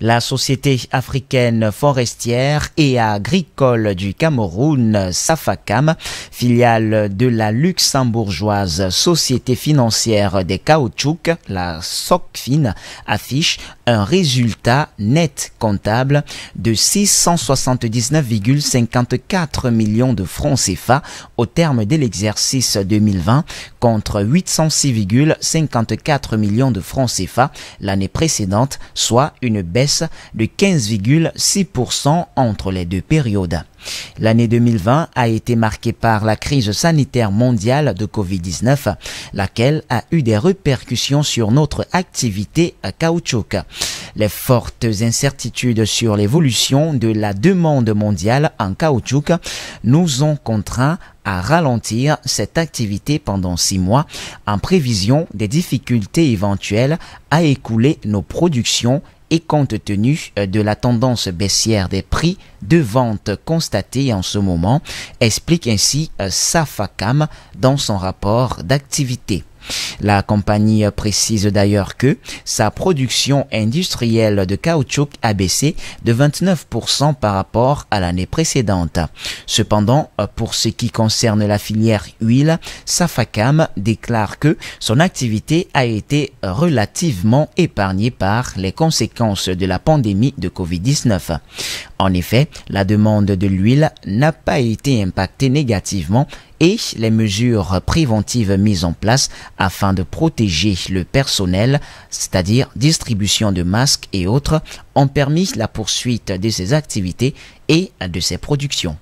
La société africaine forestière et agricole du Cameroun, Safakam, filiale de la luxembourgeoise Société financière des caoutchoucs, la SOCFIN, affiche un résultat net comptable de 679,54 millions de francs CFA au terme de l'exercice 2020 contre 806,54 millions de francs CFA l'année précédente, soit une baisse de 15,6% entre les deux périodes. L'année 2020 a été marquée par la crise sanitaire mondiale de Covid-19, laquelle a eu des répercussions sur notre activité à caoutchouc. Les fortes incertitudes sur l'évolution de la demande mondiale en caoutchouc nous ont contraints à ralentir cette activité pendant six mois en prévision des difficultés éventuelles à écouler nos productions et compte tenu euh, de la tendance baissière des prix de vente constatée en ce moment, explique ainsi euh, Safakam dans son rapport d'activité. La compagnie précise d'ailleurs que sa production industrielle de caoutchouc a baissé de 29% par rapport à l'année précédente. Cependant, pour ce qui concerne la filière huile, Safacam déclare que son activité a été relativement épargnée par les conséquences de la pandémie de Covid-19. En effet, la demande de l'huile n'a pas été impactée négativement et les mesures préventives mises en place afin de protéger le personnel, c'est-à-dire distribution de masques et autres, ont permis la poursuite de ces activités et de ses productions.